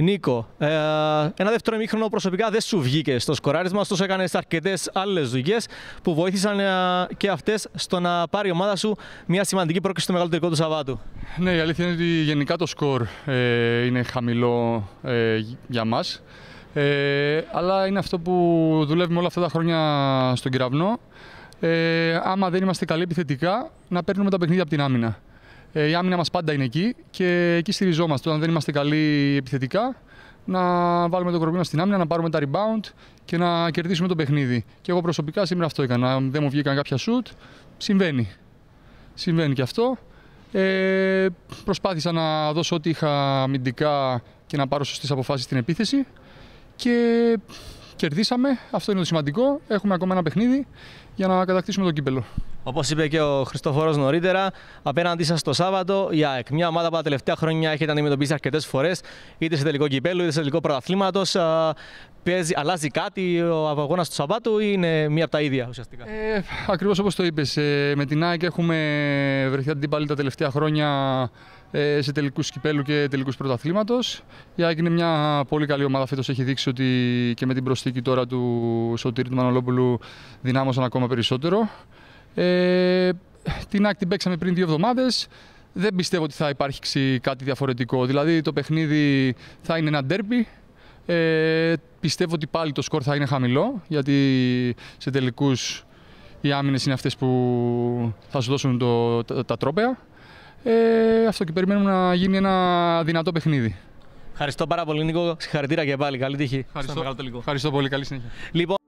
Νίκο, ε, ένα δεύτερο ημίχρονο προσωπικά δεν σου βγήκε στο σκοράρισμα, ωστόσο έκανες αρκετές άλλες δουλειές που βοήθησαν ε, και αυτές στο να πάρει η ομάδα σου μια σημαντική πρόκληση στο μεγαλύτερο του Σαββάτου. Ναι, η αλήθεια είναι ότι γενικά το σκορ ε, είναι χαμηλό ε, για μας. Ε, αλλά είναι αυτό που δουλεύουμε όλα αυτά τα χρόνια στον Κυραυνό άμα δεν είμαστε καλοί επιθετικά, να παίρνουμε τα παιχνίδια από την άμυνα. Ε, η άμυνα μας πάντα είναι εκεί και εκεί στηριζόμαστε. Όταν δεν είμαστε καλοί επιθετικά, να βάλουμε το κορμί στην άμυνα, να πάρουμε τα rebound και να κερδίσουμε το παιχνίδι. Και εγώ προσωπικά σήμερα αυτό έκανα. Δεν μου βγήκαν κάποια shoot. Συμβαίνει. Συμβαίνει και αυτό. Ε, προσπάθησα να δώσω ό,τι είχα αμυντικά και να πάρω σωστές αποφάσεις στην επίθεση. Και κερδίσαμε. Αυτό είναι το σημαντικό. Έχουμε ακόμα ένα παιχνίδι για να κατακτήσουμε το κύπελο. Όπως είπε και ο Χριστόφορο νωρίτερα, απέναντί σας το Σάββατο η ΑΕΚ. Μια ομάδα που τα τελευταία χρόνια έχετε αντιμετωπίσει αρκετές φορές, είτε σε τελικό κυπέλου είτε σε τελικό πρωταθλήματος. Παίζει, αλλάζει κάτι ο αγώνας του Σαββάτου ή είναι μία από τα ίδια ουσιαστικά. Ε, Ακριβώς όπως το είπες, ε, με την ΑΕΚ έχουμε βρεθεί αντίπαλοι τα τελευταία χρόνια ε, σε τελικούς κυπέλου και τελικούς πρωταθλήματος. Η ΑΕΚ είναι μια πολύ καλή ομάδα. Φέτος έχει δείξει ότι και με την προσθήκη τώρα του Σωτήρη του Μανολόπουλου δυνάμωσαν ακόμα περισσότερο. Ε, την άκτη την παίξαμε πριν δύο εβδομάδες. Δεν πιστεύω ότι θα υπάρχει κάτι διαφορετικό. Δηλαδή το παιχνίδι θα είναι ένα ντέρμπι. Ε, πιστεύω ότι πάλι το σκορ θα είναι χαμηλό, γιατί σε τελικούς οι άμυνες είναι αυτές που θα σου δώσουν το, τα, τα τρόπαια. Ε, αυτό και περιμένουμε να γίνει ένα δυνατό παιχνίδι. Ευχαριστώ πάρα πολύ, Νίκο. Συγχαρητήρια και πάλι. Καλή τύχη. Ευχαριστώ, πολύ. Καλή συνέχεια. Λοιπόν,